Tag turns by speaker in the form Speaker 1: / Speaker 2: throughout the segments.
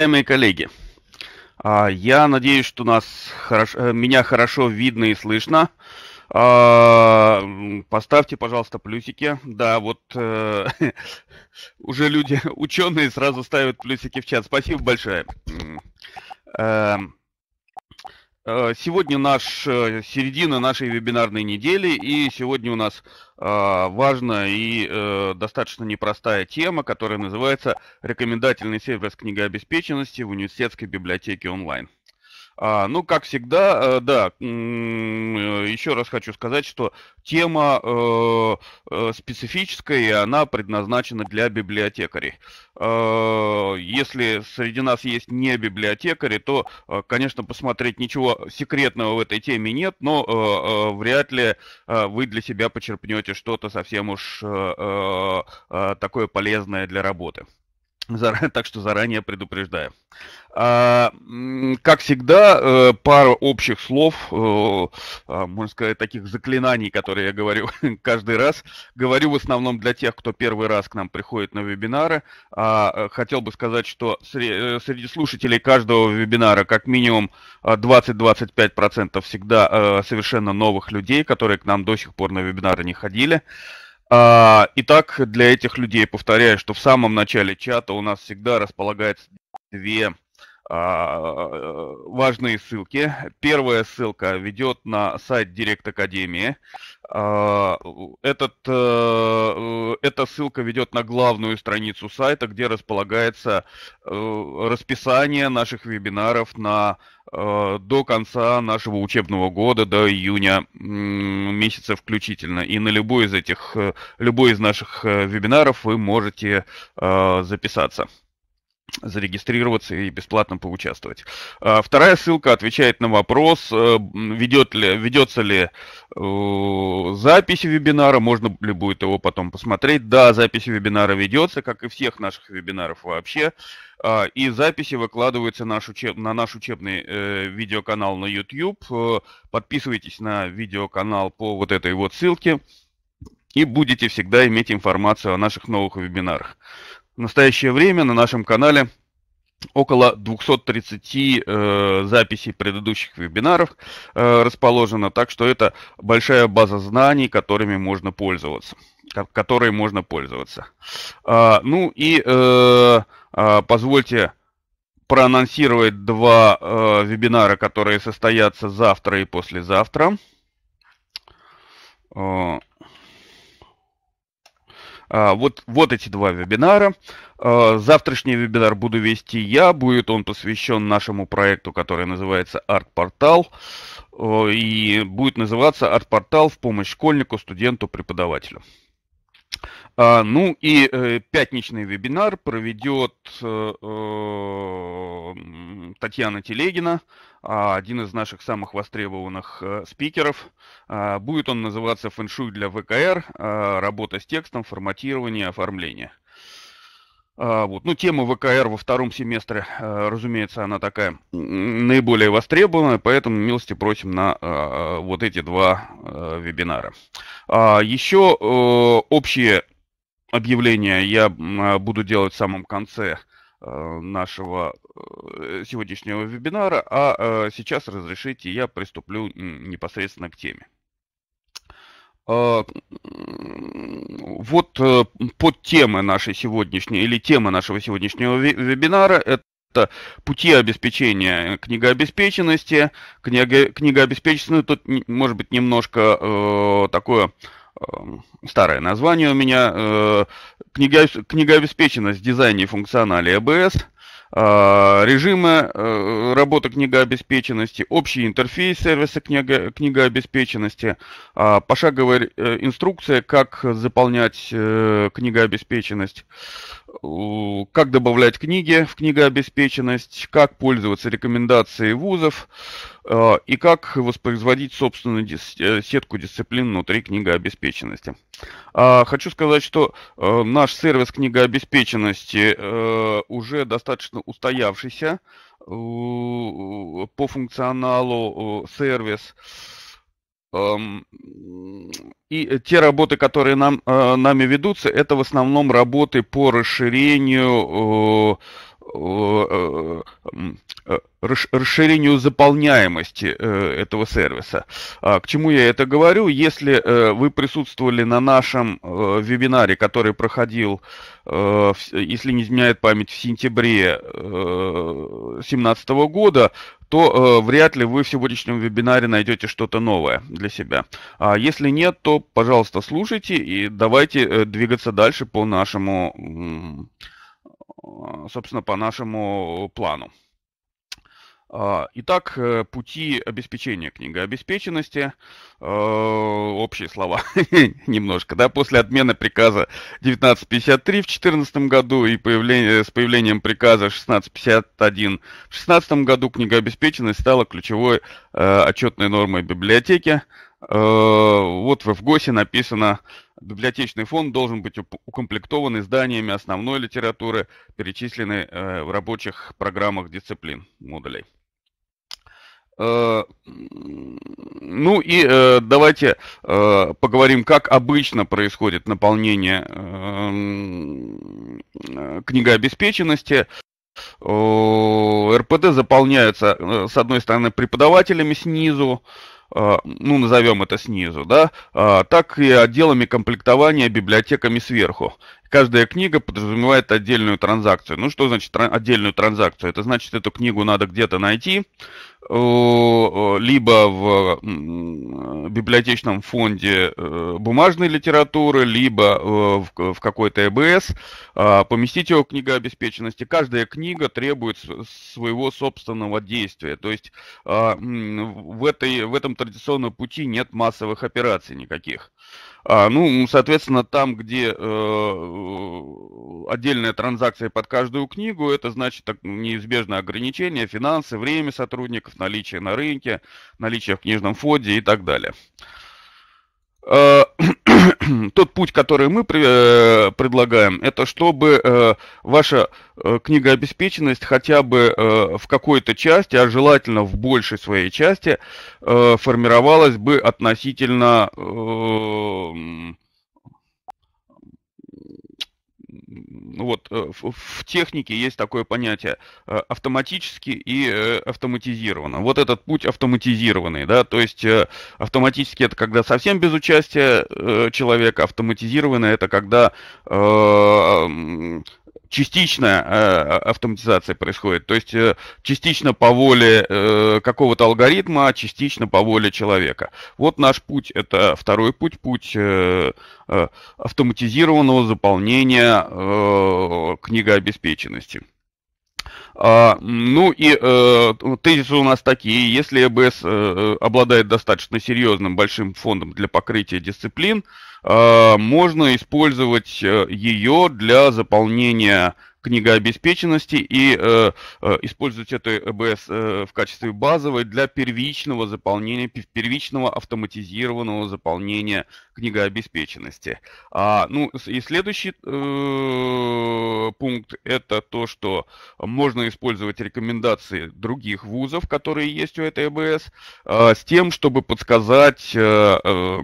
Speaker 1: Уважаемые коллеги, а, я надеюсь, что нас хорошо, э, меня хорошо видно и слышно. А, поставьте, пожалуйста, плюсики. Да, вот э, уже люди, ученые сразу ставят плюсики в чат. Спасибо большое. Эм, Э, сегодня наш, э, середина нашей вебинарной недели, и сегодня у нас а, важная и э, достаточно непростая тема, которая называется «Рекомендательный сервис книгообеспеченности в университетской библиотеке онлайн». А, ну, как всегда, э, да, э, еще раз хочу сказать, что тема э, э, специфическая, и она предназначена для библиотекарей. Если среди нас есть не библиотекари, то, конечно, посмотреть ничего секретного в этой теме нет, но вряд ли вы для себя почерпнете что-то совсем уж такое полезное для работы. Так что заранее предупреждаю. А, как всегда, э, пару общих слов, э, а, можно сказать, таких заклинаний, которые я говорю каждый раз. Говорю в основном для тех, кто первый раз к нам приходит на вебинары. А, э, хотел бы сказать, что среди слушателей каждого вебинара как минимум 20-25% всегда совершенно новых людей, которые к нам до сих пор на вебинары не ходили. Итак, для этих людей повторяю, что в самом начале чата у нас всегда располагается две а, важные ссылки. Первая ссылка ведет на сайт Директ Академии. Этот, э, э, эта ссылка ведет на главную страницу сайта, где располагается э, расписание наших вебинаров на, до конца нашего учебного года, до июня месяца включительно. И на любой из этих, любой из наших вебинаров вы можете записаться зарегистрироваться и бесплатно поучаствовать. А вторая ссылка отвечает на вопрос, э, ведет ли, ведется ли э, запись вебинара, можно ли будет его потом посмотреть. Да, запись вебинара ведется, как и всех наших вебинаров вообще. А, и записи выкладываются наш учеб, на наш учебный э, видеоканал на YouTube. Э, подписывайтесь на видеоканал по вот этой вот ссылке и будете всегда иметь информацию о наших новых вебинарах. В настоящее время на нашем канале около 230 э, записей предыдущих вебинаров э, расположено, так что это большая база знаний, которыми можно пользоваться, которые можно пользоваться. А, ну и э, а, позвольте проанонсировать два э, вебинара, которые состоятся завтра и послезавтра. А, вот, вот эти два вебинара. А, завтрашний вебинар буду вести я. Будет он посвящен нашему проекту, который называется «Арт-портал». И будет называться «Арт-портал в помощь школьнику, студенту, преподавателю». А, ну и э, пятничный вебинар проведет э, э, Татьяна Телегина, а, один из наших самых востребованных э, спикеров. А, будет он называться «Фэншуй для ВКР. А, работа с текстом, форматирование, оформление». Вот. Ну, тема ВКР во втором семестре, разумеется, она такая наиболее востребованная, поэтому милости просим на вот эти два вебинара. Еще общие объявления я буду делать в самом конце нашего Э, сегодняшнего вебинара, а э, сейчас разрешите, я приступлю непосредственно к теме. А, вот э, под темы нашей сегодняшней или тема нашего сегодняшнего вебинара это пути обеспечения книгообеспеченности. Книга, книгообеспеченную тут, может быть, немножко такое эм, старое название у меня. Э, книга, книгообеспеченность в дизайне и функционале ABS а Э, режимы э, работы книгообеспеченности, общий интерфейс сервиса книга книгообеспеченности, а, пошаговая э, инструкция, как заполнять книгообеспеченность, как добавлять книги в книгообеспеченность, как пользоваться рекомендацией вузов и как воспроизводить собственную сетку дисциплин внутри книгообеспеченности. обеспеченности. А, хочу сказать, что э, наш сервис книгообеспеченности э, уже достаточно устоявшийся по функционалу сервис. И те работы, которые нам, э, нами ведутся, это в основном работы по расширению Э, э, э, расширению заполняемости этого сервиса. А к чему я это говорю? Если вы присутствовали на нашем вебинаре, который проходил, если не изменяет память, в сентябре 2017 года, то э, вряд ли вы в сегодняшнем вебинаре найдете что-то новое для себя. А если нет, то, пожалуйста, слушайте и давайте э, двигаться дальше по нашему а, собственно, по нашему плану. А, итак, э, пути обеспечения книгообеспеченности. Э, общие слова немножко. Да, после отмены приказа 1953 в 2014 году и появление, с появлением приказа 1651 в 2016 году книгообеспеченность стала ключевой э, отчетной нормой библиотеки. Э, вот в ФГОСе написано, библиотечный фонд должен быть укомплектован изданиями основной литературы, перечисленной э, в рабочих программах дисциплин модулей. Э, ну и давайте поговорим, как обычно происходит наполнение эм, книгообеспеченности. РПД заполняется, с одной стороны, преподавателями снизу, Э, ну, назовем это снизу, да, э, так и отделами комплектования библиотеками сверху. Каждая книга подразумевает отдельную транзакцию. Ну, что значит тр отдельную транзакцию? Это значит, эту книгу надо где-то найти, э, э, либо в э, библиотечном фонде бумажной литературы, либо в какой-то ЭБС, а, поместить его книга обеспеченности. Каждая книга требует своего собственного действия. То есть а, в, этой, в этом традиционном пути нет массовых операций никаких. А, ну, соответственно, там, где э, отдельная транзакция под каждую книгу, это значит так, неизбежное ограничение, финансы, время сотрудников, наличие на рынке, наличие в книжном фонде и так далее. Э, тот путь, который мы э, предлагаем, это чтобы э, ваша э, книгообеспеченность хотя бы в какой-то части, а желательно в большей своей части, формировалась бы относительно Ну вот э, в, в технике есть такое понятие э, автоматически и э, автоматизированно. Вот этот путь автоматизированный, да, то есть автоматически это когда совсем без участия человека, автоматизированно это когда Частичная э, а, автоматизация происходит, то есть э, частично по воле э, какого-то алгоритма, а частично по воле человека. Вот наш путь, это второй путь, путь э, э, автоматизированного заполнения э, книгообеспеченности. А, ну и э, тезисы у нас такие. Если ЭБС э, обладает достаточно серьезным большим фондом для покрытия дисциплин, э, Э, можно использовать э, ее для заполнения книга обеспеченности и э, э использовать эту ЭБС э, в качестве базовой для первичного заполнения, первичного автоматизированного заполнения книга обеспеченности. А, ну и следующий э, пункт это то, что можно использовать рекомендации других вузов, которые есть у этой ЭБС, э, с тем, чтобы подсказать э, э,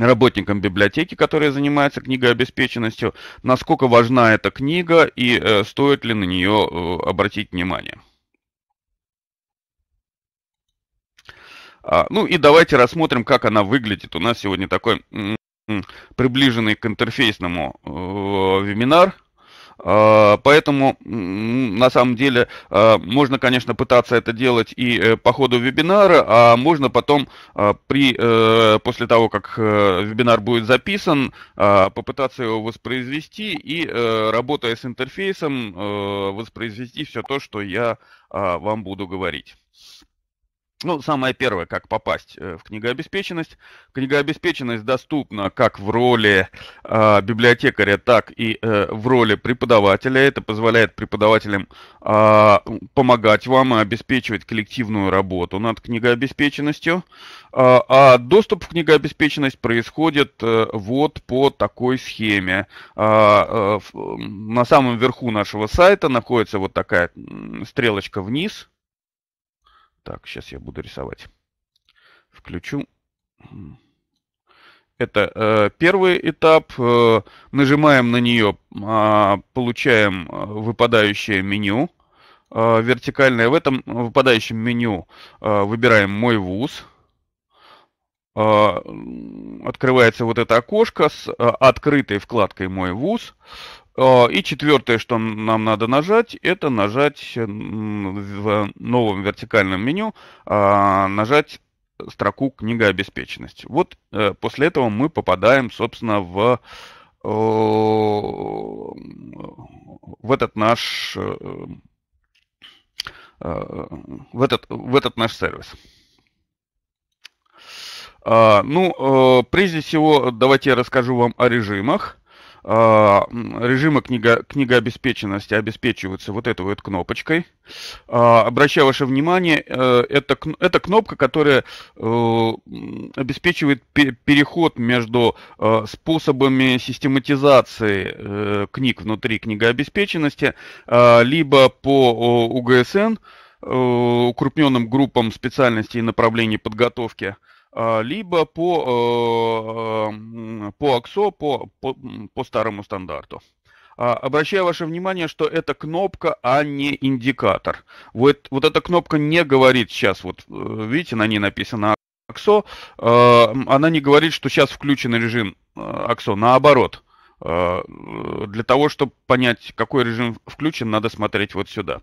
Speaker 1: работникам библиотеки, которые занимаются книгообеспеченностью, насколько важна эта книга и э, стоит ли на нее э, обратить внимание. А, ну и давайте рассмотрим, как она выглядит. У нас сегодня такой м -м, приближенный к интерфейсному э, вебинар. А, поэтому, на самом деле, а, можно, конечно, пытаться это делать и э, по ходу вебинара, а можно потом, а, при, э, после того, как э, вебинар будет записан, попытаться его воспроизвести и, работая с интерфейсом, воспроизвести все то, что я вам буду говорить. Ну, самое первое, как попасть э, в книгообеспеченность. Книгообеспеченность доступна как в роли э, библиотекаря, так и э, в роли преподавателя. Это позволяет преподавателям э, помогать вам и обеспечивать коллективную работу над книгообеспеченностью. Э, а доступ в книгообеспеченность происходит э, вот по такой схеме. Э, э, на самом верху нашего сайта находится вот такая стрелочка вниз – так, сейчас я буду рисовать. Включу. Это э, первый этап. Э, нажимаем на нее, а, э, получаем выпадающее меню э, вертикальное. В этом выпадающем меню э, выбираем «Мой вуз». Э, открывается вот это окошко с э, открытой вкладкой «Мой вуз». А, и четвертое, что нам надо нажать, это нажать в новом вертикальном меню, а, нажать строку «Книга обеспеченность». Вот э, после этого мы попадаем, собственно, в, э, в этот наш э, в этот, в этот наш сервис. А, ну, прежде всего, давайте я расскажу вам о режимах. А, режима книга книгообеспеченности обеспечиваются вот этой вот кнопочкой. А, обращаю ваше внимание, э, это, это кнопка, которая э, обеспечивает переход между э, способами систематизации книг внутри книгообеспеченности, либо по УГСН, укрупненным группам специальностей и направлений подготовки – а, либо по, э, по АКСО, по, по, по старому стандарту. А, обращаю ваше внимание, что это кнопка, а не индикатор. Вот, вот эта кнопка не говорит сейчас, вот э, видите, на ней написано АКСО, а, она не говорит, что сейчас включен режим э, АКСО, наоборот. Для того, чтобы понять, какой режим включен, надо смотреть вот сюда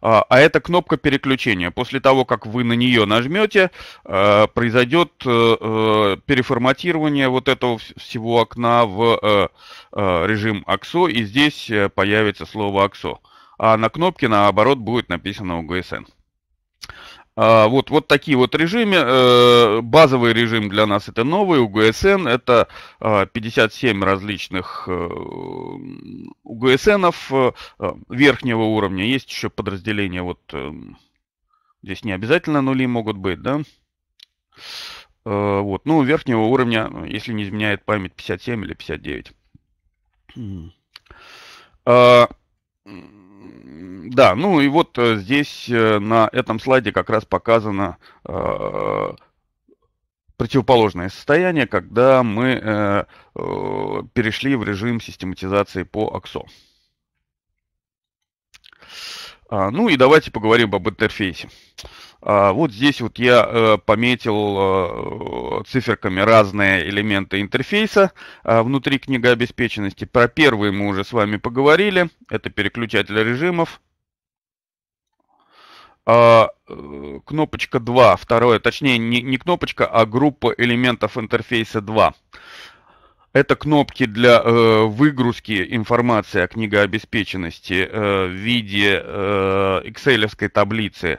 Speaker 1: а, а это кнопка переключения. После того, как вы на нее нажмете, э, произойдет э, э, переформатирование вот этого всего окна в режим АКСО, и здесь появится слово АКСО. А на кнопке, наоборот, будет написано УГСН. А, вот, вот такие вот режимы. Э, базовый режим для нас это новый, УГСН, это 57 а, различных э, УГСНов э, верхнего уровня. Есть еще подразделения, вот здесь не обязательно нули могут быть, да? Вот, ну, верхнего уровня, если не изменяет память, 57 или 59 да, ну и вот э, здесь э, на этом слайде как раз показано э, противоположное состояние, когда мы перешли в режим систематизации по АКСО. А, ну и давайте поговорим об интерфейсе. А, вот здесь вот я э, пометил э, циферками разные элементы интерфейса а, внутри обеспеченности. Про первые мы уже с вами поговорили. Это переключатель режимов. А, э, кнопочка 2, второе, точнее не, не кнопочка, а группа элементов интерфейса 2. Это кнопки для э, выгрузки информации о книгообеспеченности э, в виде э, excel таблицы э,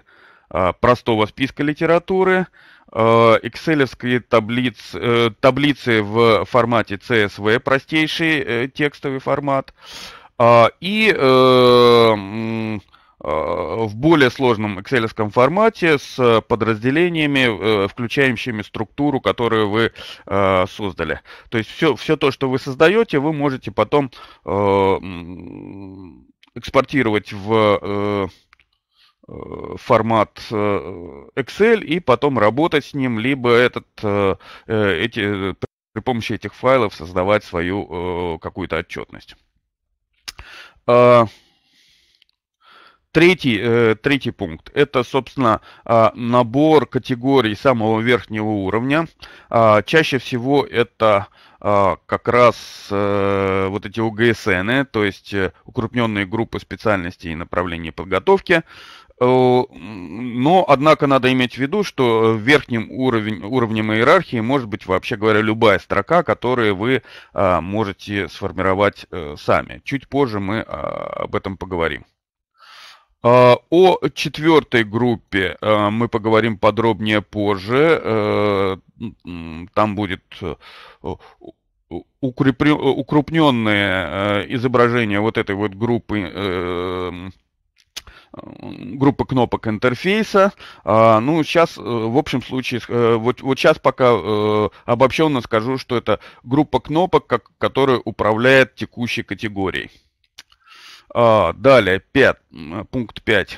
Speaker 1: Э, простого списка литературы, Excel э, таблиц, э, таблицы в формате CSV, простейший текстовый формат, и в более сложном Excel формате с подразделениями, включающими структуру, которую вы создали. То есть все, все то, что вы создаете, вы можете потом экспортировать в Э, формат э, Excel и потом работать с ним, либо этот, э, эти, при помощи этих файлов создавать свою какую-то отчетность. А, третий, третий пункт – это, собственно, а, набор категорий самого верхнего уровня. А, чаще всего это как раз вот эти УГСН, то есть укрупненные группы специальностей и направлений подготовки. Э, но, однако, надо иметь в виду, что э, верхним уровень, уровнем иерархии может быть, вообще говоря, любая строка, которую вы а, можете сформировать э, сами. Чуть позже мы а, об этом поговорим. А, о четвертой группе мы поговорим подробнее позже. Там будет укрупненное изображение вот этой вот группы группы кнопок интерфейса. А, ну, сейчас, э, в общем случае, э, вот, вот сейчас пока э, обобщенно скажу, что это группа кнопок, как, которая управляет текущей категорией. А, далее, 5, пункт 5.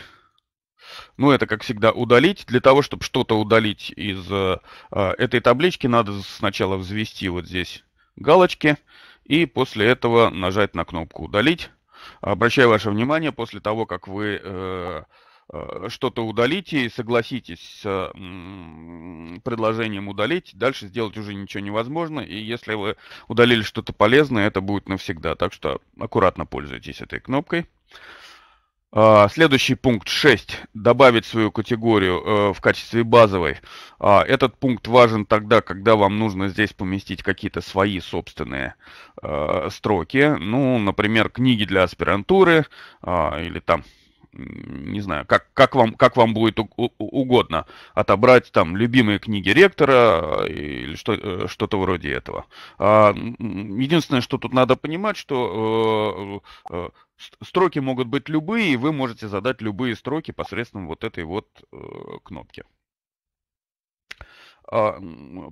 Speaker 1: Ну, это, как всегда, удалить. Для того, чтобы что-то удалить из э, а, этой таблички, надо сначала взвести вот здесь галочки и после этого нажать на кнопку «Удалить». Обращаю ваше внимание, после того, как вы э, э, что-то удалите и согласитесь с предложением удалить, дальше сделать уже ничего невозможно. И если вы удалили что-то полезное, это будет навсегда. Так что аккуратно пользуйтесь этой кнопкой. А, следующий пункт 6. Добавить свою категорию э, в качестве базовой. А, этот пункт важен тогда, когда вам нужно здесь поместить какие-то свои собственные э, строки. Ну, например, книги для аспирантуры а, или там не знаю, как, как, вам, как вам будет угодно, отобрать там любимые книги ректора э, или что, э, что-то вроде этого. А, единственное, что тут надо понимать, что э, строки могут быть любые, и вы можете задать любые строки посредством вот этой вот кнопки. А,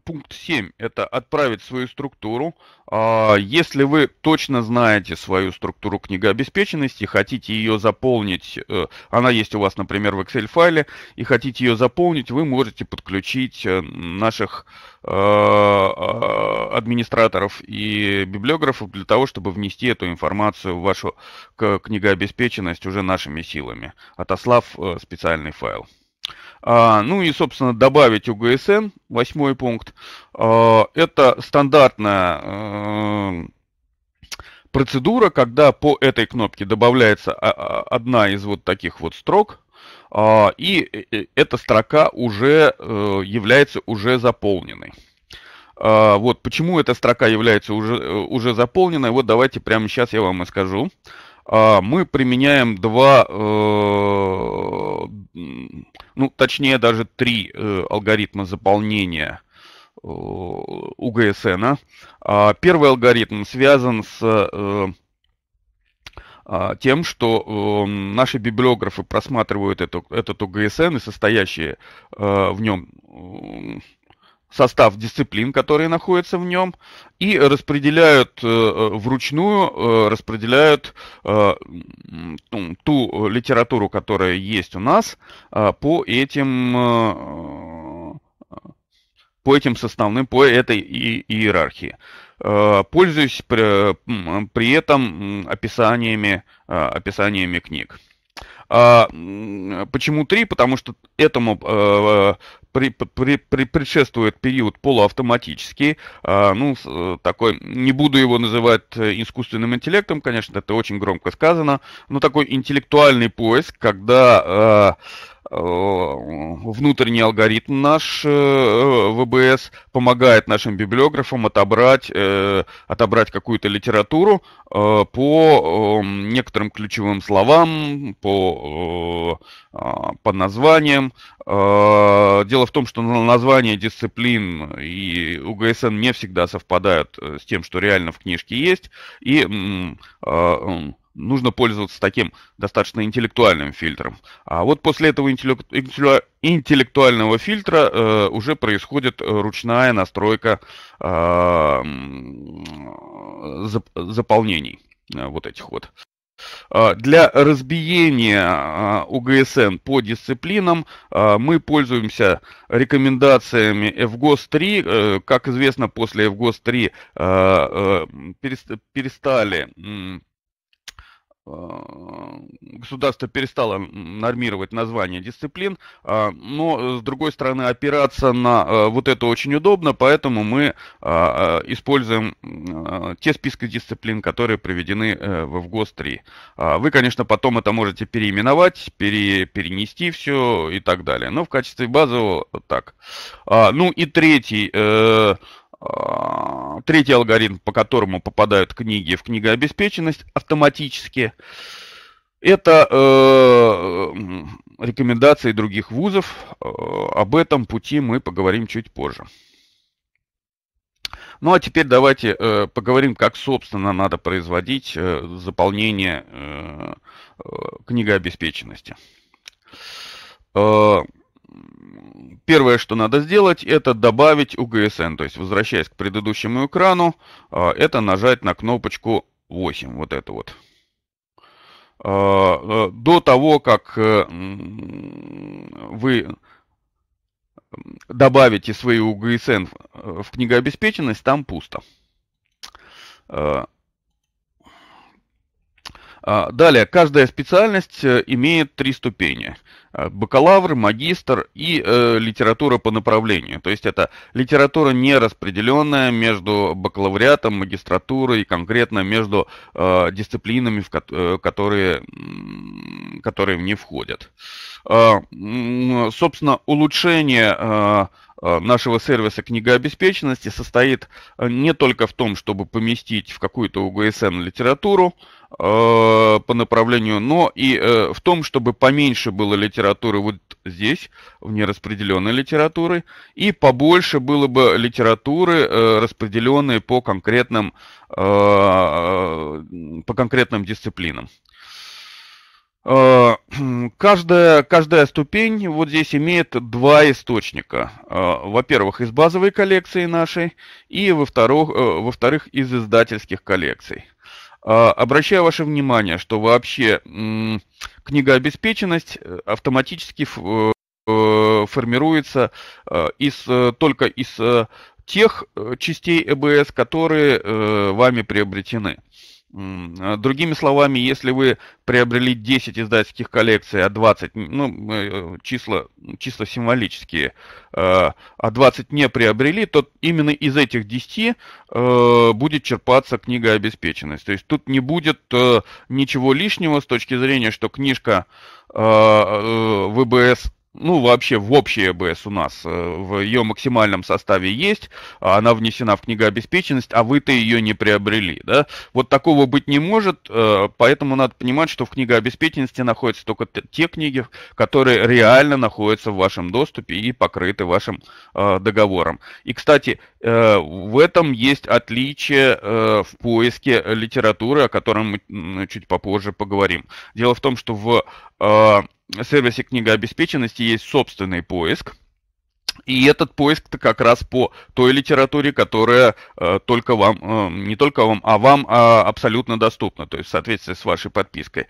Speaker 1: пункт 7 – это отправить свою структуру. А, если вы точно знаете свою структуру книгообеспеченности, хотите ее заполнить, э, она есть у вас, например, в Excel-файле, и хотите ее заполнить, вы можете подключить э, наших э, а, администраторов и библиографов для того, чтобы внести эту информацию в вашу книгообеспеченность уже нашими силами, отослав специальный файл. А, ну и, собственно, добавить УГСН, восьмой пункт. А, это стандартная э, процедура, когда по этой кнопке добавляется а, а, одна из вот таких вот строк, а, и э, эта строка уже э, является уже заполненной. Вот почему эта строка является уже, уже заполненной, вот давайте прямо сейчас я вам и скажу. А, мы применяем два, э, ну, точнее даже три э, алгоритма заполнения э, УГСН. А, первый алгоритм связан с а, тем, что эм, наши библиографы просматривают этот УГСН и состоящие в нем состав дисциплин, которые находятся в нем, и распределяют э, э вручную, э, распределяют э, ту литературу, которая есть у нас э, по этим э, э по этим составным, по этой и, иерархии. Э, пользуюсь при, при этом описаниями, э, описаниями книг. А, почему три? Потому что этому э, при, при, при, предшествует период полуавтоматический, а, ну, э, ну, такой, не буду его называть э, искусственным интеллектом, конечно, это очень громко сказано, но такой интеллектуальный поиск, когда э, Э, внутренний алгоритм наш э, э, ВБС помогает нашим библиографам отобрать, отобрать какую-то литературу по некоторым ключевым словам, по, а, по названиям. Дело в том, что названия дисциплин и УГСН не всегда совпадают с тем, что реально в книжке есть. И нужно пользоваться таким достаточно интеллектуальным фильтром. А вот после этого интеллектуального фильтра э, уже происходит ручная настройка э, зап заполнений э, вот этих вот. А, для разбиения а, УГСН по дисциплинам а, мы пользуемся рекомендациями FGOS-3. Э, как известно, после FGOS-3 э, перестали Э, государство перестало нормировать название дисциплин, э, но, э, с другой стороны, опираться на вот это очень удобно, поэтому мы используем те списки дисциплин, которые приведены в ГОСТ-3. Вы, конечно, потом это можете переименовать, пере, перенести все и так далее, но в качестве базового так. А, ну и третий а, третий алгоритм, по которому попадают книги в книгообеспеченность автоматически, это э, рекомендации других вузов. Э, об этом пути мы поговорим чуть позже. Ну а теперь давайте э, поговорим, как, собственно, надо производить э, заполнение э, э книгообеспеченности. обеспеченности. Э, первое, что надо сделать, это добавить UGSN. То есть, возвращаясь к предыдущему экрану, а, это нажать на кнопочку 8, вот это вот. А, а, до того, как э, вы добавите свои UGSN э, в книгообеспеченность, там пусто. А, далее, каждая специальность э, имеет три ступени. А, бакалавр, магистр и э, литература по направлению. То есть это литература не распределенная между бакалавриатом, магистратурой и конкретно между э, дисциплинами, в ко э, которые, которые в не входят. Э, собственно, улучшение... Э, Э, нашего сервиса книгообеспеченности состоит э, не только в том, чтобы поместить в какую-то УГСН литературу э, по направлению, но и э, в том, чтобы поменьше было литературы вот здесь, в нераспределенной литературы, и побольше было бы литературы, э, распределенной по конкретным, э, по конкретным дисциплинам. Э, каждая, каждая ступень вот здесь имеет два источника. Э, во-первых, из базовой коллекции нашей, и во-вторых, э, во-вторых из издательских коллекций. Обращаю ваше внимание, что вообще книгообеспеченность автоматически формируется из, только из тех частей ЭБС, которые вами приобретены. А другими словами, если вы приобрели 10 издательских коллекций, а 20, ну, э, числа чисто символические, э, а 20 не приобрели, то именно из этих 10 э, будет черпаться книга обеспеченность. То есть тут не будет ничего лишнего с точки зрения, что книжка ВБС ну, вообще в общий ЭБС у нас э, в ее максимальном составе есть, а она внесена в книгообеспеченность, а вы-то ее не приобрели, да? Вот такого быть не может, э, поэтому надо понимать, что в книгообеспеченности находятся только те книги, которые реально находятся в вашем доступе и покрыты вашим э, договором. И, кстати, в этом есть отличие в поиске литературы, о котором мы чуть попозже поговорим. Дело в том, что в сервисе книга обеспеченности есть собственный поиск, и этот поиск-то как раз по той литературе, которая э, только вам, э, не только вам, а вам э, абсолютно доступна, то есть в соответствии с вашей подпиской.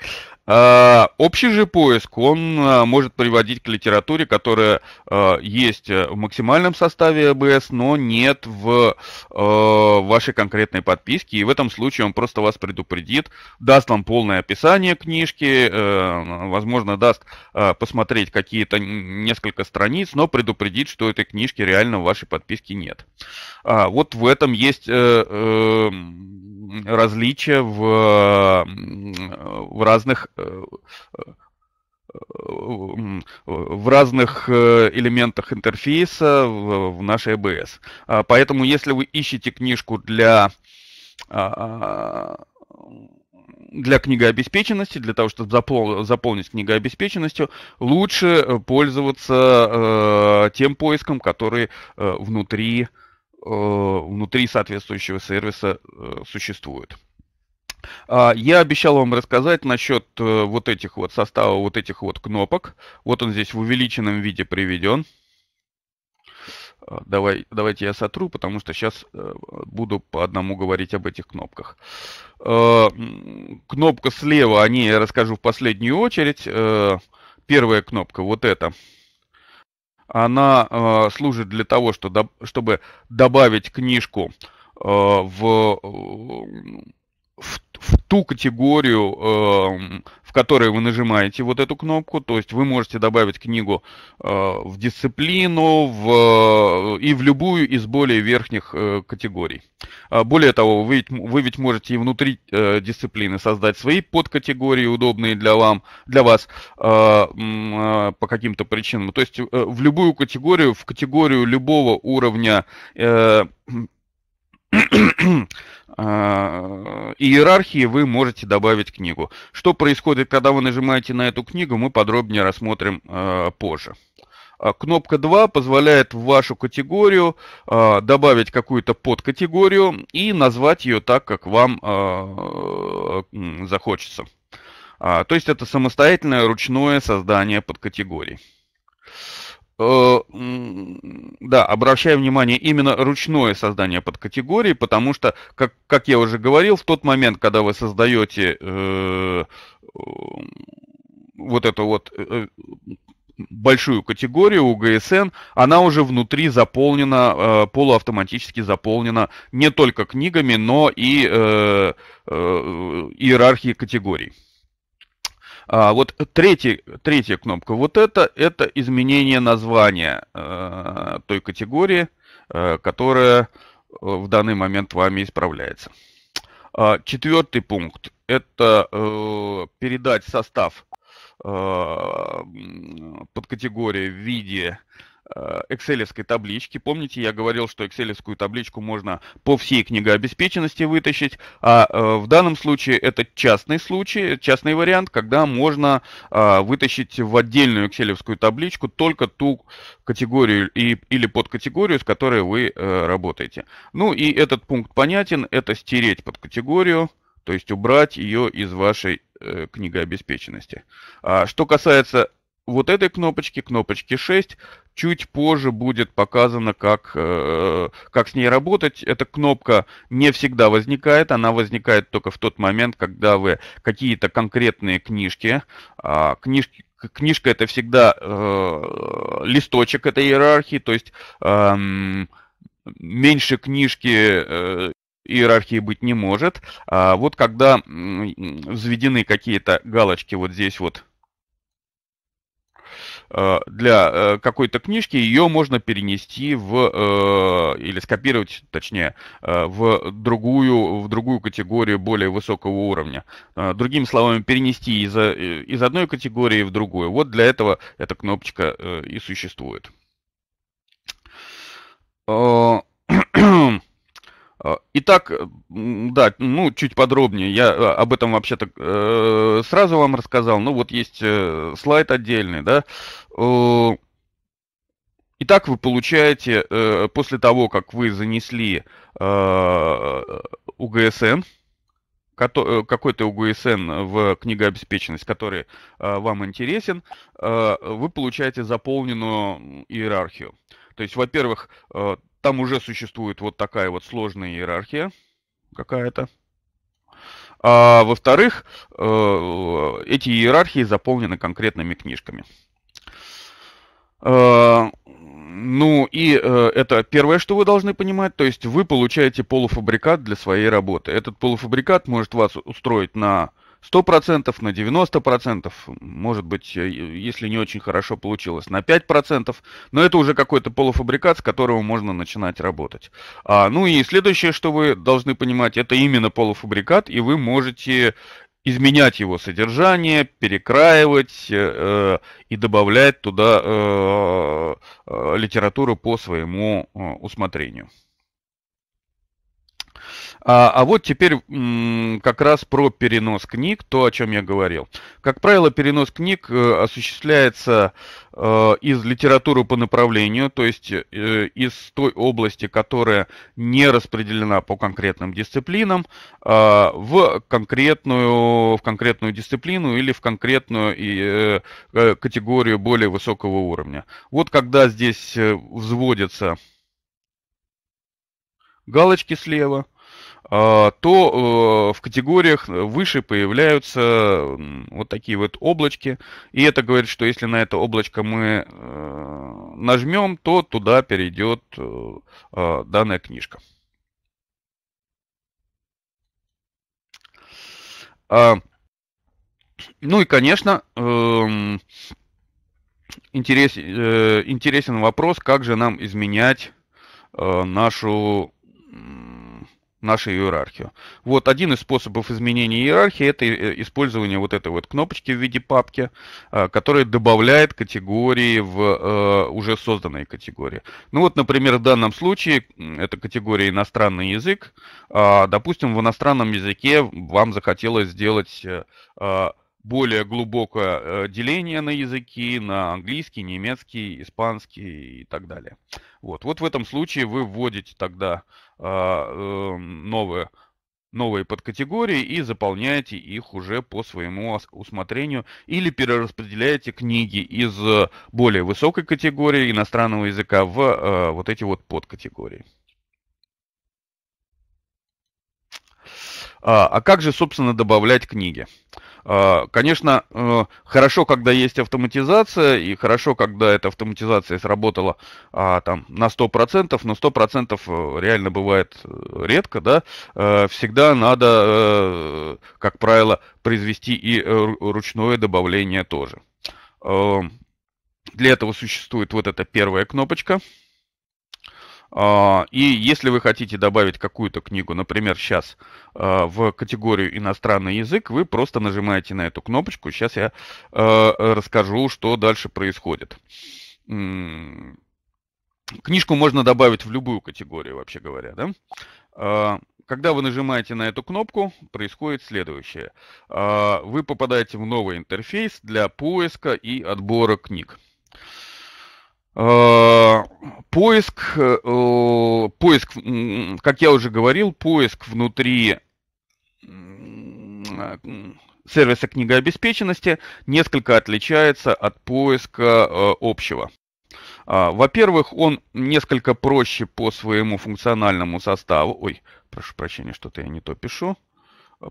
Speaker 1: Э, общий же поиск, он э, может приводить к литературе, которая э, есть э, в максимальном составе АБС, но нет в э, вашей конкретной подписке. И в этом случае он просто вас предупредит, даст вам полное описание книжки, э, возможно, даст э, посмотреть какие-то несколько страниц, но предупредит, что этой книжки реально в вашей подписке нет. А, вот в этом есть э, э, различия в, в разных э, э, э, в разных элементах интерфейса в нашей ABS. А, поэтому, если вы ищете книжку для а, а, для книгообеспеченности, для того, чтобы запол заполнить книгообеспеченностью, лучше э, пользоваться э, тем поиском, который э, внутри, э, внутри соответствующего сервиса э, существует. А, я обещал вам рассказать насчет э, вот этих вот состава, вот этих вот кнопок. Вот он здесь в увеличенном виде приведен. Давай, давайте я сотру, потому что сейчас э, буду по одному говорить об этих кнопках. Э, кнопка слева, о ней я расскажу в последнюю очередь. Э, первая кнопка, вот эта. Она служит для того, чтобы добавить книжку в, в, в ту категорию, эм, в которой вы нажимаете вот эту кнопку. То есть вы можете добавить книгу э, в дисциплину в, э, и в любую из более верхних э, категорий. А более того, вы ведь, вы ведь можете и внутри дисциплины создать свои подкатегории, удобные для, вам, для вас по каким-то причинам. То есть в любую категорию, в категорию любого уровня... А, иерархии вы можете добавить книгу. Что происходит, когда вы нажимаете на эту книгу, мы подробнее рассмотрим а, позже. А, кнопка 2 позволяет в вашу категорию э, добавить какую-то подкатегорию и назвать ее так, как вам э, захочется. А, то есть это самостоятельное ручное создание подкатегорий. Э, да, обращаю внимание именно ручное создание подкатегории, потому что, как, как я уже говорил, в тот момент, когда вы создаете э, вот эту вот э, э большую категорию у ГСН, она уже внутри заполнена, э, полуавтоматически заполнена не только книгами, но и э, э, иерархией категорий. А вот третий, третья кнопка, вот это, это изменение названия э, той категории, э, которая э, в данный момент вами исправляется. А, четвертый пункт – это передать состав под категории в виде Э, экселевской таблички. Помните, я говорил, что экселевскую табличку можно по всей книге обеспеченности вытащить, а э, в данном случае это частный случай, частный вариант, когда можно э, вытащить в отдельную экселевскую табличку только ту категорию и, или подкатегорию, с которой вы э, работаете. Ну и этот пункт понятен, это стереть под категорию, то есть убрать ее из вашей э, книгообеспеченности. обеспеченности. А, что касается вот этой кнопочки, кнопочки 6, чуть позже будет показано, как, э, как с ней работать. Эта кнопка не всегда возникает, она возникает только в тот момент, когда вы какие-то конкретные книжки, э, книжки книжка это всегда э, листочек этой иерархии, то есть э, меньше книжки э, иерархии быть не может. А вот когда взведены какие-то галочки вот здесь вот Э, для э, какой-то книжки, ее можно перенести в, э, или скопировать, точнее, в другую, в другую категорию более высокого уровня. Другими словами, перенести из, из одной категории в другую. Вот для этого эта кнопочка и существует. Итак, да, ну, чуть подробнее. Я э, об этом вообще-то э, сразу вам рассказал. Ну, вот есть э, слайд отдельный, да. Э, Итак, вы получаете, э, после того, как вы занесли э, УГСН, э, какой-то УГСН в книгообеспеченность, который э, вам интересен, э, вы получаете заполненную иерархию. То есть, во-первых, э, там уже существует вот такая вот сложная иерархия какая-то. А, во-вторых, э, эти иерархии заполнены конкретными книжками. Э, ну и э, это первое, что вы должны понимать, то есть вы получаете полуфабрикат для своей работы. Этот полуфабрикат может вас устроить на 100% на 90%, может быть, э, если не очень хорошо получилось, на 5%, но это уже какой-то полуфабрикат, с которого можно начинать работать. А, ну и следующее, что вы должны понимать, это именно полуфабрикат, и вы можете изменять его содержание, перекраивать э, э и добавлять туда э, э, литературу по своему э, усмотрению. А, а вот теперь как раз про перенос книг, то, о чем я говорил. Как правило, перенос книг э, осуществляется э, из литературы по направлению, то есть э, из той области, которая не распределена по конкретным дисциплинам, а, в, конкретную, в конкретную дисциплину или в конкретную категорию более высокого уровня. Вот когда здесь взводятся галочки слева – а, то э, в категориях выше появляются вот такие вот облачки. И это говорит, что если на это облачко мы э, нажмем, то туда перейдет э, а, данная книжка. А, ну и, конечно, эм, интерес, интересен вопрос, как же нам изменять нашу нашу иерархию. Вот один из способов изменения иерархии это э, использование вот этой вот кнопочки в виде папки, э, которая добавляет категории в э, уже созданные категории. Ну вот, например, в данном случае это категория иностранный язык. А, допустим, в иностранном языке вам захотелось сделать более глубокое э, деление на языки, на английский, немецкий, испанский и так далее. Вот, вот в этом случае вы вводите тогда э, эм, новые, новые подкатегории и заполняете их уже по своему усмотрению или перераспределяете книги из э, более высокой категории иностранного языка в вот эти вот подкатегории. А, а как же, собственно, добавлять книги? А, конечно, э, хорошо, когда есть автоматизация, и хорошо, когда эта автоматизация сработала а, там, на 100%, но 100% э, реально бывает э, редко, да, всегда надо, как правило, произвести и ручное добавление тоже. Для этого существует вот эта первая кнопочка – а, и если вы хотите добавить какую-то книгу, например, сейчас а, в категорию иностранный язык, вы просто нажимаете на эту кнопочку. Сейчас я а, расскажу, что дальше происходит. Книжку можно добавить в любую категорию, вообще говоря. Да? Когда вы нажимаете на эту кнопку, происходит следующее. Вы попадаете в новый интерфейс для поиска и отбора книг. Э, поиск, э, поиск, как я уже говорил, поиск внутри сервиса книгообеспеченности несколько отличается от поиска э, общего. А, во-первых, он несколько проще по своему функциональному составу. Ой, прошу прощения, что-то я не то пишу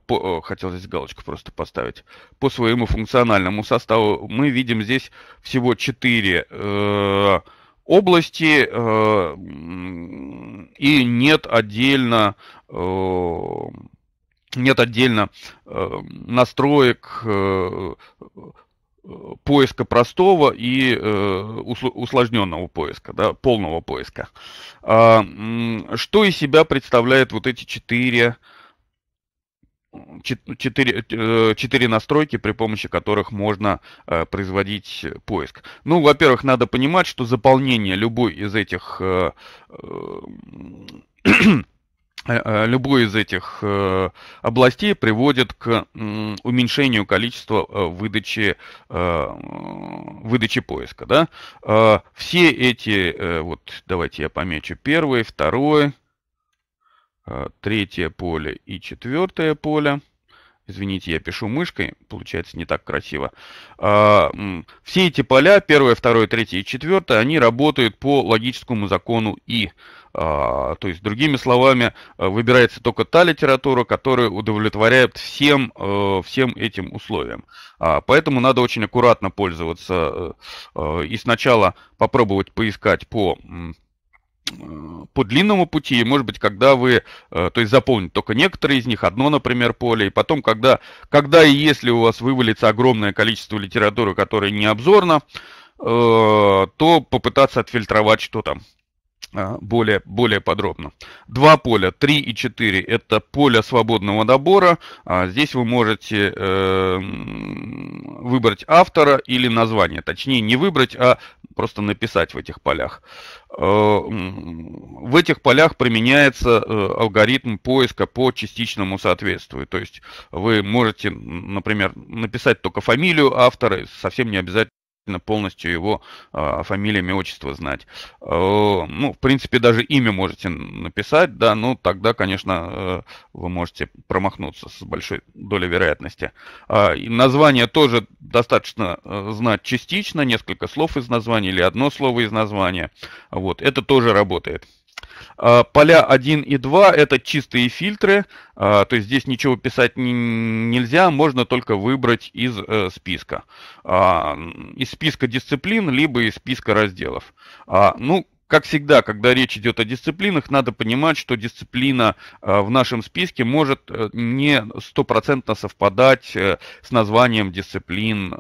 Speaker 1: по, э, хотел здесь галочку просто поставить, по своему функциональному составу мы видим здесь всего 4 э, области э, и нет отдельно э, нет отдельно э, настроек э, поиска простого и э, усложненного поиска, да, полного поиска. А, что из себя представляют вот эти четыре э, четыре, э, четыре настройки, при помощи которых можно э, производить поиск. Ну, во-первых, надо понимать, что заполнение любой из этих э, любой из этих областей приводит к уменьшению количества выдачи, выдачи поиска. Да? Все эти, вот давайте я помечу первый, второй, Э, третье поле и четвертое поле. Извините, я пишу мышкой, получается не так красиво. Э, все эти поля, первое, второе, третье и четвертое, они работают по логическому закону И. Э, то есть, другими словами, выбирается только та литература, которая удовлетворяет всем, всем этим условиям. А, поэтому надо очень аккуратно пользоваться и сначала попробовать поискать по Э, по длинному пути, может быть, когда вы, э, то есть заполнить только некоторые из них, одно, например, поле, и потом, когда, когда и если у вас вывалится огромное количество литературы, которая не обзорна, э, то попытаться отфильтровать, что там а, более, более подробно. Два поля, 3 и 4, это поле свободного набора. А, здесь вы можете эм, выбрать автора или название. Точнее, не выбрать, а просто написать в этих полях. Э, в этих полях применяется э, алгоритм поиска по частичному соответствию. То есть вы можете, например, написать только фамилию автора, совсем не обязательно обязательно полностью его э, фамилия, отчество знать. Э, ну, в принципе, даже имя можете написать, да, но ну, тогда, конечно, э, вы можете промахнуться с большой долей вероятности. Э, и название тоже достаточно э, знать частично, несколько слов из названия или одно слово из названия. Вот, это тоже работает. А, поля 1 и 2 это чистые фильтры, а, то есть здесь ничего писать не, нельзя, можно только выбрать из э, списка. А, из списка дисциплин, либо из списка разделов. Ну, как всегда, когда речь идет о дисциплинах, надо понимать, что дисциплина в нашем списке может э, не стопроцентно совпадать э, с названием дисциплин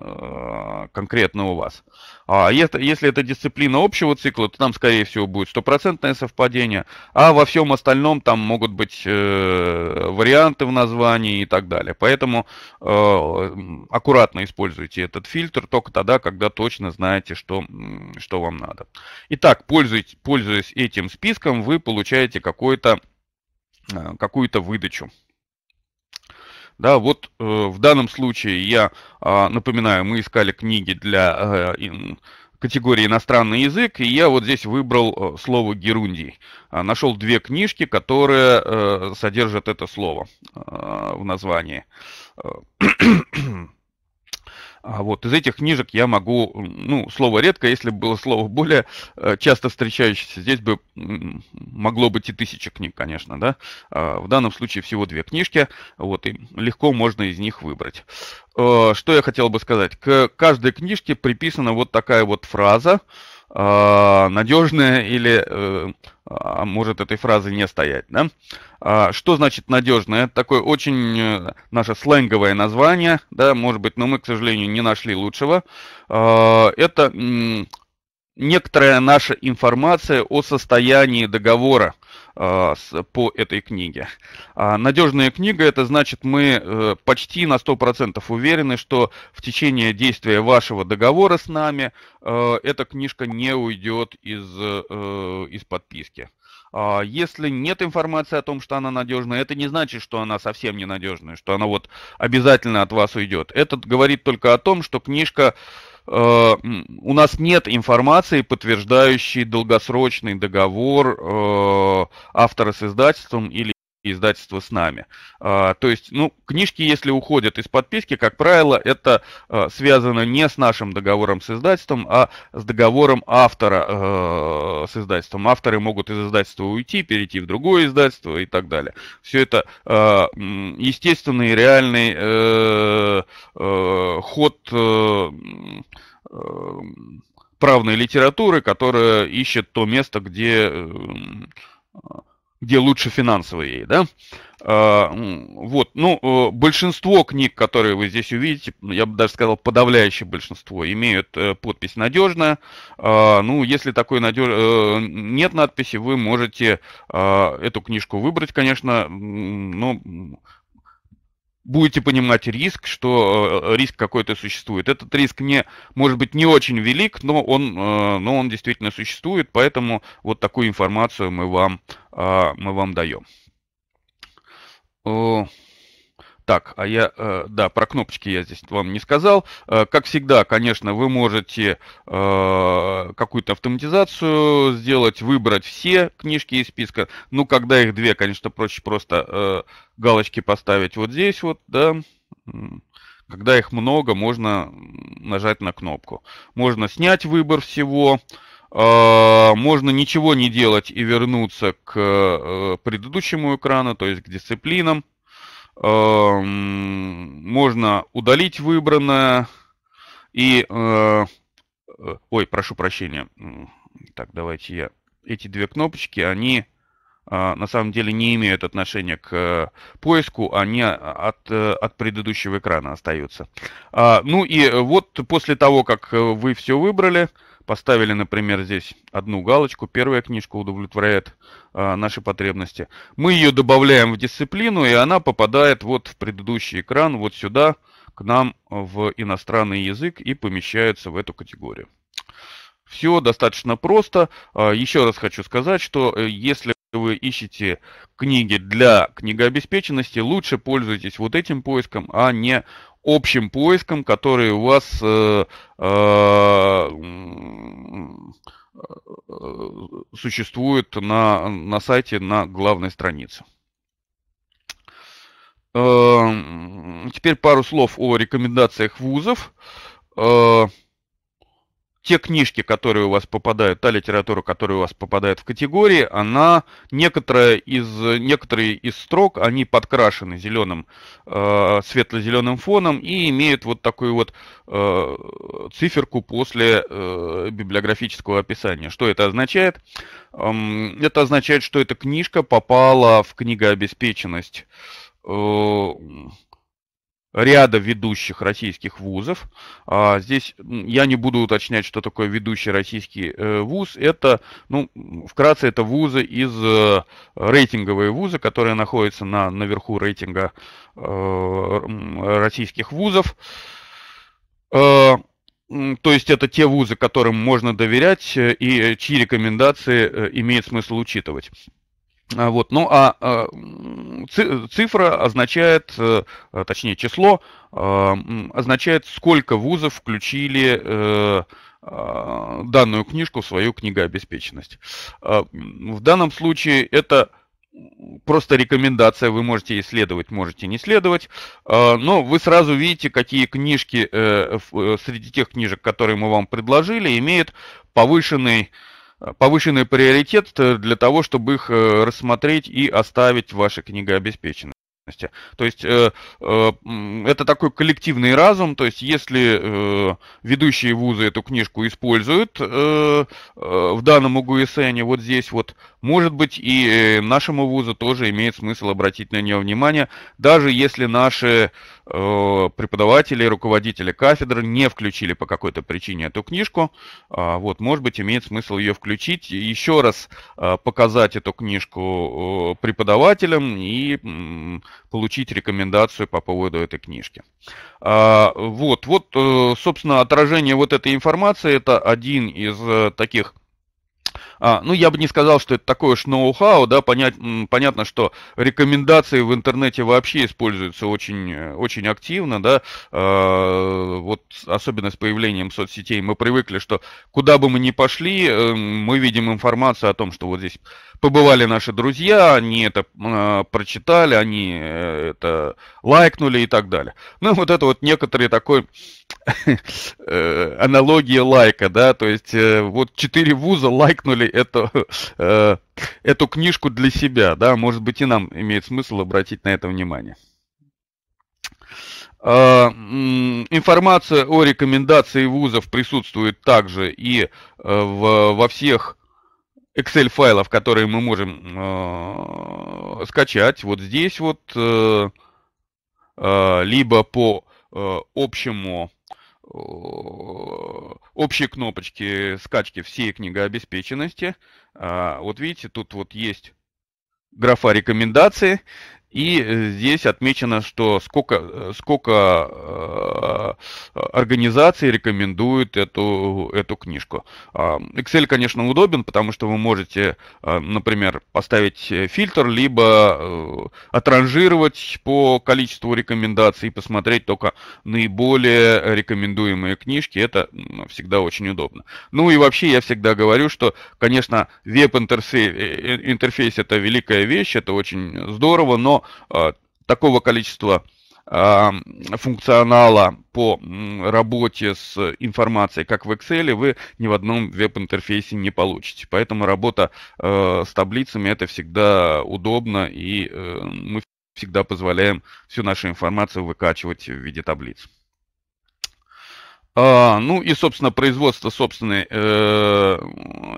Speaker 1: конкретно у вас. А если, если это дисциплина общего цикла, то там, скорее всего, будет стопроцентное совпадение, а во всем остальном там могут быть э, варианты в названии и так далее. Поэтому э, аккуратно используйте этот фильтр только тогда, когда точно знаете, что, что вам надо. Итак, пользуясь, пользуясь этим списком, вы получаете какую-то э, какую-то выдачу. Да, вот э, в данном случае я э, напоминаю, мы искали книги для э, ин, категории иностранный язык, и я вот здесь выбрал э, слово герундий. А, нашел две книжки, которые э, содержат это слово э, в названии. А вот из этих книжек я могу, ну, слово редко, если бы было слово более э, часто встречающееся, здесь бы могло быть и тысяча книг, конечно, да. А, в данном случае всего две книжки, вот, и легко можно из них выбрать. Э, что я хотел бы сказать? К каждой книжке приписана вот такая вот фраза, а, надежная или э, а, может этой фразы не стоять, да? А, что значит надежное? Это такое очень э, наше сленговое название, да, может быть, но мы, к сожалению, не нашли лучшего. А, это некоторая наша информация о состоянии договора, Э, по этой книге. А, надежная книга – это значит, мы э, почти на 100% уверены, что в течение действия вашего договора с нами э, эта книжка не уйдет из, из подписки. А, если нет информации о том, что она надежная, это не значит, что она совсем ненадежная, что она вот обязательно от вас уйдет. Это говорит только о том, что книжка Э, у нас нет информации, подтверждающей долгосрочный договор э, автора с издательством или издательство с нами. А, то есть, ну, книжки, если уходят из подписки, как правило, это а, связано не с нашим договором с издательством, а с договором автора э, с издательством. Авторы могут из издательства уйти, перейти в другое издательство и так далее. Все это а, естественный, реальный э, э, ход правной литературы, которая ищет то место, где где лучше финансовые, да? А, вот, ну, э, большинство книг, которые вы здесь увидите, ну, я бы даже сказал, подавляющее большинство, имеют э, подпись «надежная». А, ну, если такой надеж... Э, нет надписи, вы можете а, эту книжку выбрать, конечно, но будете понимать риск, что риск какой-то существует. Этот риск не, может быть не очень велик, но он, но он действительно существует, поэтому вот такую информацию мы вам а, мы вам даем. Так, а я, э, да, про кнопочки я здесь вам не сказал. Э, как всегда, конечно, вы можете э, какую-то автоматизацию сделать, выбрать все книжки из списка. Ну, когда их две, конечно, проще просто галочки поставить вот здесь вот, да. Когда их много, можно нажать на кнопку. Можно снять выбор всего. А, можно ничего не делать и вернуться к э, предыдущему экрану, то есть к дисциплинам. А, можно удалить выбранное и... Э, э, ой, прошу прощения. Так, давайте я... Эти две кнопочки, они а, на самом деле не имеют отношения к поиску, они от, от предыдущего экрана остаются. Ну и вот после того, как вы все выбрали, Поставили, например, здесь одну галочку. Первая книжка удовлетворяет э, наши потребности. Мы ее добавляем в дисциплину, и она попадает вот в предыдущий экран, вот сюда, к нам а, в иностранный язык и помещается в эту категорию. Все достаточно просто. А, Еще раз хочу сказать, что э, если вы ищете книги для книгообеспеченности, лучше пользуйтесь вот этим поиском, а не общим поиском, который у вас э, э, э, существует на, на сайте на главной странице. Эм, теперь пару слов о рекомендациях вузов. Э, те книжки, которые у вас попадают, та литература, которая у вас попадает в категории, она некоторые из, некоторые из строк, они подкрашены зеленым, э, светло-зеленым фоном и имеют вот такую вот э, циферку после э, библиографического описания. Что это означает? Эм, это означает, что эта книжка попала в книгообеспеченность. Э, ряда ведущих российских вузов. А, здесь я не буду уточнять, что такое ведущий российский э, вуз. Это, ну, вкратце, это вузы из э, рейтинговые вузы, которые находятся на, наверху рейтинга э, российских вузов. То есть это те вузы, которым можно доверять и чьи рекомендации имеет смысл учитывать. А, вот, ну а, а цифра означает, э, а, точнее число, означает, сколько вузов включили э, данную книжку в свою книгообеспеченность. В данном случае это просто рекомендация, вы можете исследовать, можете не следовать, но вы сразу видите, какие книжки э, среди тех книжек, которые мы вам предложили, имеют повышенный повышенный приоритет э, для того, чтобы их э, рассмотреть и оставить в вашей книге То есть э, э, это такой коллективный разум, то есть если э, ведущие вузы эту книжку используют э, э, в данном УГУСН, вот здесь вот, может быть и э, нашему вузу тоже имеет смысл обратить на нее внимание, даже если наши Э, преподаватели, руководители кафедры не включили по какой-то причине эту книжку. А, вот, может быть, имеет смысл ее включить. Еще раз э, показать эту книжку э, преподавателям и получить рекомендацию по поводу этой книжки. А, вот, вот, собственно, отражение вот этой информации – это один из таких а, ну, я бы не сказал, что это такое уж ноу-хау, да, понять, понятно, что рекомендации в интернете вообще используются очень, э, очень активно, да, э, вот особенно с появлением соцсетей мы привыкли, что куда бы мы ни пошли, э, мы видим информацию о том, что вот здесь побывали наши друзья, они это э, прочитали, они э, это лайкнули и так далее. Ну, вот это вот некоторые такой э, аналогия лайка, да, то есть вот четыре вуза лайкнули почерпнули эту, э, эту книжку для себя, да, может быть и нам имеет смысл обратить на это внимание. А, информация о рекомендации вузов присутствует также и э, в, во всех Excel-файлах, которые мы можем э, скачать. Вот здесь вот, э, э либо по э, общему Э, общие кнопочки скачки всей книгообеспеченности. А, вот видите, тут вот есть графа рекомендации. И э, здесь отмечено, что сколько, э, сколько э, организаций рекомендуют эту, эту книжку. А, Excel, конечно, удобен, потому что вы можете, например, поставить фильтр, либо отранжировать по количеству рекомендаций и посмотреть только наиболее рекомендуемые книжки. Это всегда очень удобно. Ну и вообще я всегда говорю, что, конечно, веб-интерфейс это великая вещь, это очень здорово, но но э, такого количества э, функционала по работе с информацией, как в Excel, вы ни в одном веб-интерфейсе не получите. Поэтому работа э, с таблицами это всегда удобно, и э, мы всегда позволяем всю нашу информацию выкачивать в виде таблиц. А, ну и, собственно, производство собственной э,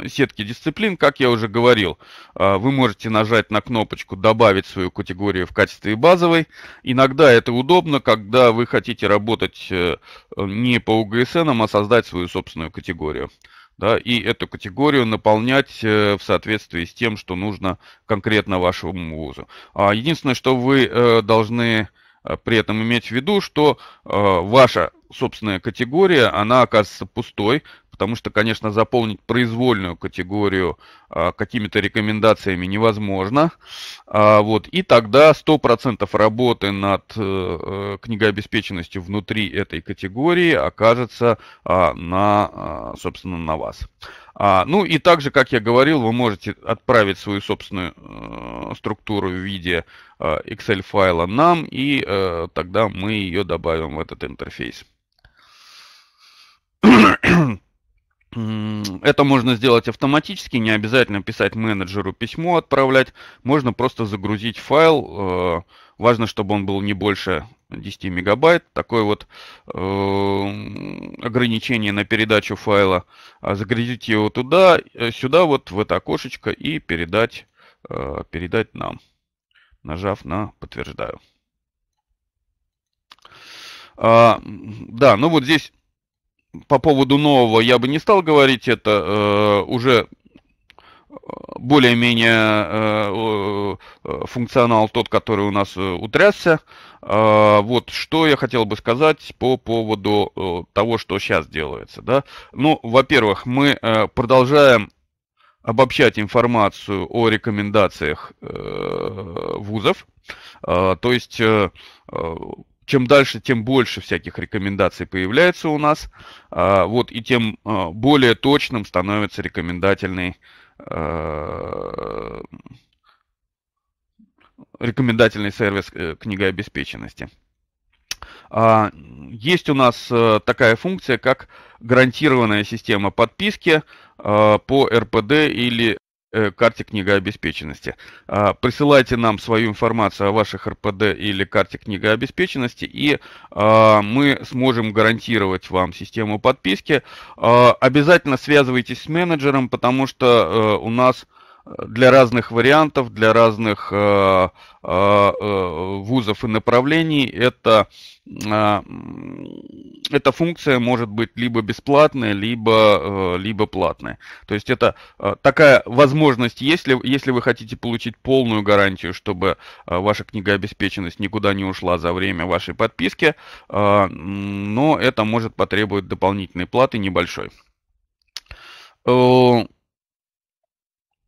Speaker 1: сетки дисциплин, как я уже говорил, а, вы можете нажать на кнопочку «Добавить свою категорию в качестве базовой». Иногда это удобно, когда вы хотите работать э, не по УГСН, а создать свою собственную категорию. Да, и эту категорию наполнять э, в соответствии с тем, что нужно конкретно вашему вузу. А, единственное, что вы э, должны Э, при этом иметь в виду, что э, ваша собственная категория, она окажется пустой, потому что, конечно, заполнить произвольную категорию э, какими-то рекомендациями невозможно. А, вот. И тогда 100% работы над книгообеспеченностью внутри этой категории окажется а, на, собственно, на вас. А, ну и также, как я говорил, вы можете отправить свою собственную э, структуру в виде э, Excel файла нам, и э, тогда мы ее добавим в этот интерфейс. Это можно сделать автоматически, не обязательно писать менеджеру письмо, отправлять. Можно просто загрузить файл. Э, важно, чтобы он был не больше 10 мегабайт. Такое вот э, ограничение на передачу файла. А загрузить его туда, э, сюда, вот в это окошечко и передать, передать нам, нажав на «Подтверждаю». А, да, ну вот здесь по поводу нового я бы не стал говорить, это э, уже э, более-менее э, э, функционал тот, который у нас э, утрясся. Э, вот что я хотел бы сказать по поводу э, того, что сейчас делается. Да? Ну, во-первых, мы э, продолжаем обобщать информацию о рекомендациях э, вузов. Э, то есть э, чем дальше, тем больше всяких рекомендаций появляется у нас, а, вот, и тем а, более точным становится рекомендательный, а, рекомендательный сервис э, книга обеспеченности. Есть у нас э, такая функция, как гарантированная система подписки по РПД или Э, карте книга обеспеченности. А, присылайте нам свою информацию о ваших РПД или карте книга обеспеченности, и а, мы сможем гарантировать вам систему подписки. А, обязательно связывайтесь с менеджером, потому что э, у нас для разных вариантов, для разных э, э, э, вузов и направлений. Это, эта функция может быть либо бесплатная, либо, либо платная. То есть это такая возможность, если, если вы хотите получить полную гарантию, чтобы ваша книга обеспеченность никуда не ушла за время вашей подписки, но это может потребовать дополнительной платы небольшой.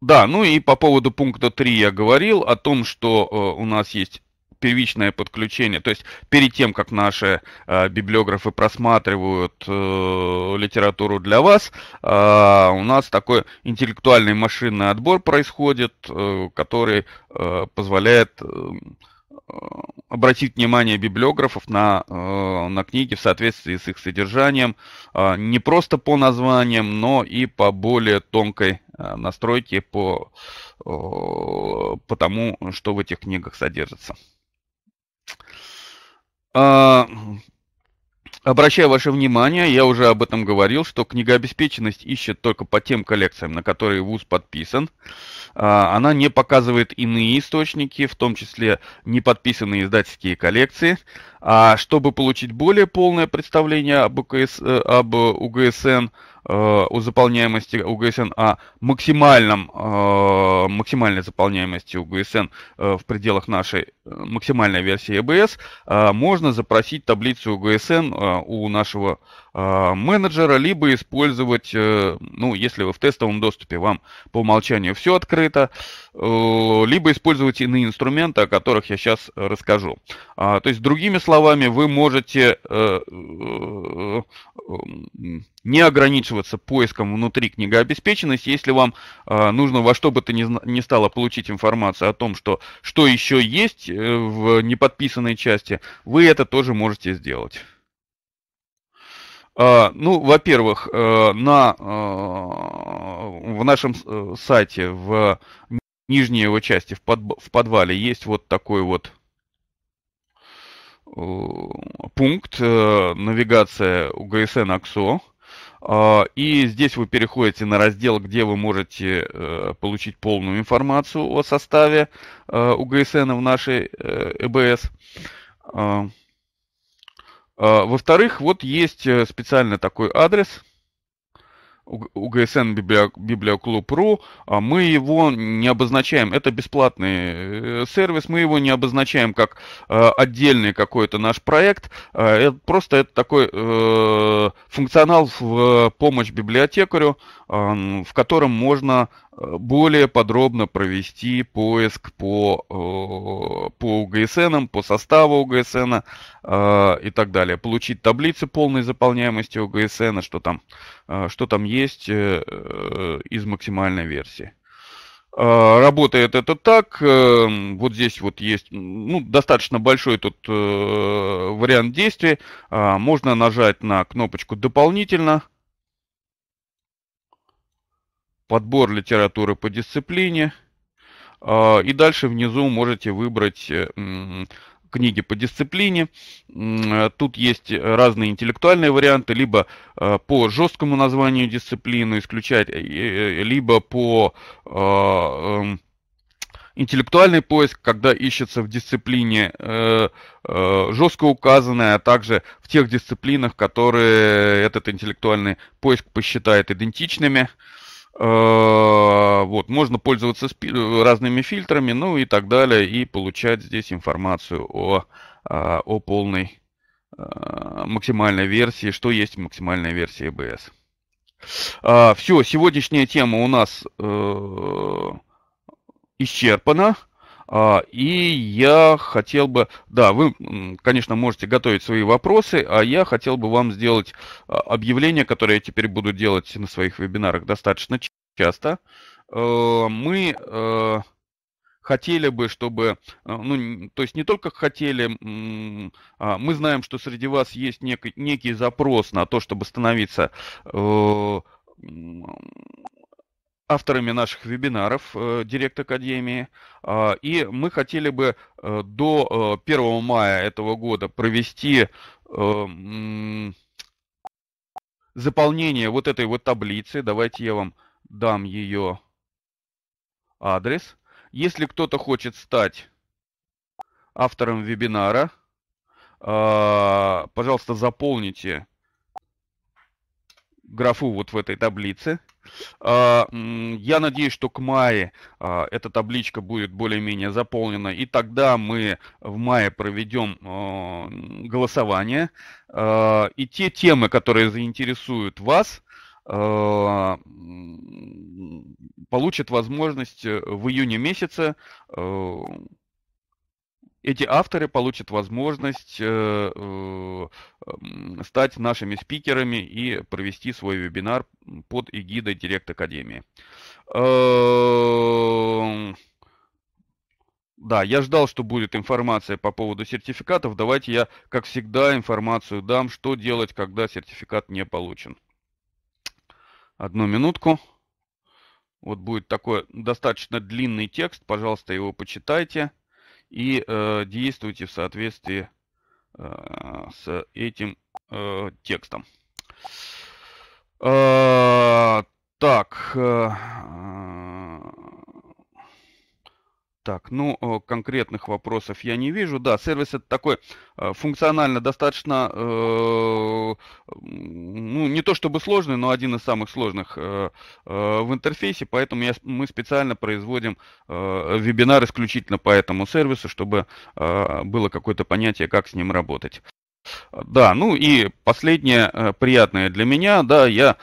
Speaker 1: Да, ну и по поводу пункта 3 я говорил о том, что э, у нас есть первичное подключение, то есть перед тем, как наши э, библиографы просматривают э, литературу для вас, э, у нас такой интеллектуальный машинный отбор происходит, э, который э, позволяет э, Э, обратить внимание библиографов на, э, на книги в соответствии с их содержанием, э, не просто по названиям, но и по более тонкой настройке по, по тому, что в этих книгах содержится. А, Обращаю ваше внимание, я уже об этом говорил, что книгообеспеченность ищет только по тем коллекциям, на которые ВУЗ подписан. А, она не показывает иные источники, в том числе не подписанные издательские коллекции. А чтобы получить более полное представление об, УКС, э, об УГСН, о э, заполняемости УГСН, о а максимальном, э, максимальной заполняемости УГСН э, в пределах нашей максимальной версии ЭБС, можно запросить таблицу УГСН у нашего Э, менеджера, либо использовать, э, ну, если вы в тестовом доступе, вам по умолчанию все открыто, э, либо использовать иные инструменты, о которых я сейчас расскажу. А, то есть, другими словами, вы можете не ограничиваться поиском внутри книгообеспеченности, если вам нужно во что бы то ни стало получить информацию о том, что, что еще есть в неподписанной части, вы это тоже можете сделать. А, ну, во-первых, э, на, э, в нашем э, сайте в нижней его части, в, под, в подвале, есть вот такой вот пункт «Навигация УГСН АКСО». А, и здесь вы переходите на раздел, где вы можете получить полную информацию о составе УГСН в нашей ЭБС. А, а, во-вторых, вот есть э, специально такой адрес УГСН Библиоклуб.ру. А мы его не обозначаем, это бесплатный э, сервис, мы его не обозначаем как э, отдельный какой-то наш проект. А, это просто это такой функционал в помощь библиотекарю, в котором можно э, более подробно провести поиск по, э, по УГСН, по составу УГСН э, и так далее. Получить таблицы полной заполняемости УГСН, что там, что там есть из максимальной версии. Работает это так. Вот здесь вот есть ну, достаточно большой тут вариант действия Можно нажать на кнопочку «Дополнительно», подбор литературы по дисциплине. А, и дальше внизу можете выбрать э, книги по дисциплине. Э, тут есть разные интеллектуальные варианты, либо э, по жесткому названию дисциплины исключать, либо по а, эм, интеллектуальный поиск, когда ищется в дисциплине жестко указанное, а также в тех дисциплинах, которые этот интеллектуальный поиск посчитает идентичными. Э, вот, можно пользоваться разными фильтрами, ну и так далее, и получать здесь информацию о, а, о полной а, максимальной версии, что есть максимальная версия EBS. А, Все, сегодняшняя тема у нас э, исчерпана. А, и я хотел бы, да, вы, конечно, можете готовить свои вопросы, а я хотел бы вам сделать а, объявление, которое я теперь буду делать на своих вебинарах достаточно часто. Э, мы э, хотели бы, чтобы, э, ну, то есть не только хотели, а, мы знаем, что среди вас есть некий, некий запрос на то, чтобы становиться авторами наших вебинаров э, Директ Академии. А, и мы хотели бы э, до 1 э, мая этого года провести заполнение вот этой вот таблицы. Давайте я вам дам ее адрес. Если кто-то хочет стать автором вебинара, а, пожалуйста, заполните графу вот в этой таблице – а, я надеюсь, что к мае а, эта табличка будет более-менее заполнена, и тогда мы в мае проведем а, голосование. И те темы, которые заинтересуют вас, получат возможность э, в июне месяце э, эти авторы получат возможность э, э, стать нашими спикерами и провести свой вебинар под эгидой Директ Академии. Эм, да, я ждал, что будет информация по поводу сертификатов. Давайте я, как всегда, информацию дам, что делать, когда сертификат не получен. Одну минутку. Вот будет такой достаточно длинный текст. Пожалуйста, его почитайте и э, действуйте в соответствии э, с этим э, текстом. Э, так, э, так, ну, э, конкретных вопросов я не вижу. Да, сервис это такой э, функционально достаточно, э, ну, не то чтобы сложный, но один из самых сложных в интерфейсе, поэтому я, мы специально производим вебинар исключительно по этому сервису, чтобы было какое-то понятие, как с ним работать. Да, ну и последнее приятное для меня, да, я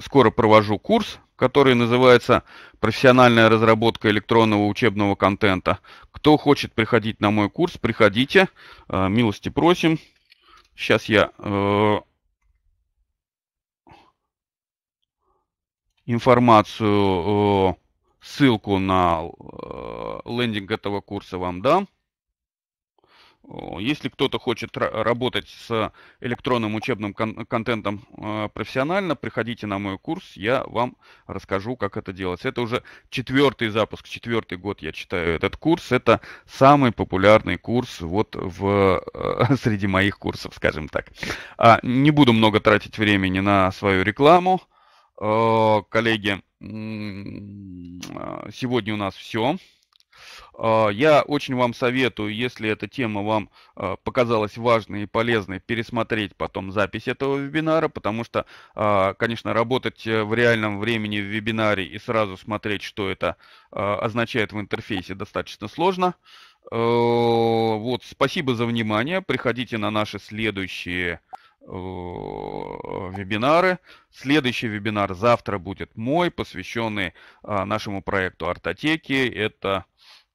Speaker 1: скоро провожу курс который называется «Профессиональная разработка электронного учебного контента». Кто хочет приходить на мой курс, приходите, э, милости просим. Сейчас я э, информацию, э, ссылку на лендинг этого курса вам дам. Если кто-то хочет работать с электронным учебным кон контентом э, профессионально, приходите на мой курс, я вам расскажу, как это делать. Это уже четвертый запуск, четвертый год я читаю этот курс. Это самый популярный курс вот в, э, среди моих курсов, скажем так. А, не буду много тратить времени на свою рекламу. Э, коллеги, сегодня у нас все. А, я очень вам советую, если эта тема вам а, показалась важной и полезной, пересмотреть потом запись этого вебинара, потому что, а, конечно, работать э, в реальном времени в вебинаре и сразу смотреть, что это означает в интерфейсе, достаточно сложно. Э, вот, спасибо за внимание. Приходите на наши следующие вебинары. Следующий вебинар завтра будет мой, посвященный нашему проекту Артотеки. Это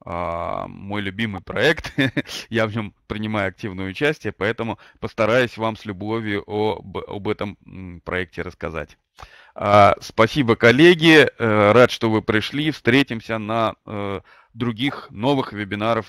Speaker 1: а, мой любимый проект. Я в нем принимаю активное участие, поэтому постараюсь вам с любовью об, об этом проекте рассказать. А, спасибо, коллеги. Э, рад, что вы пришли. Встретимся на э, других новых вебинаров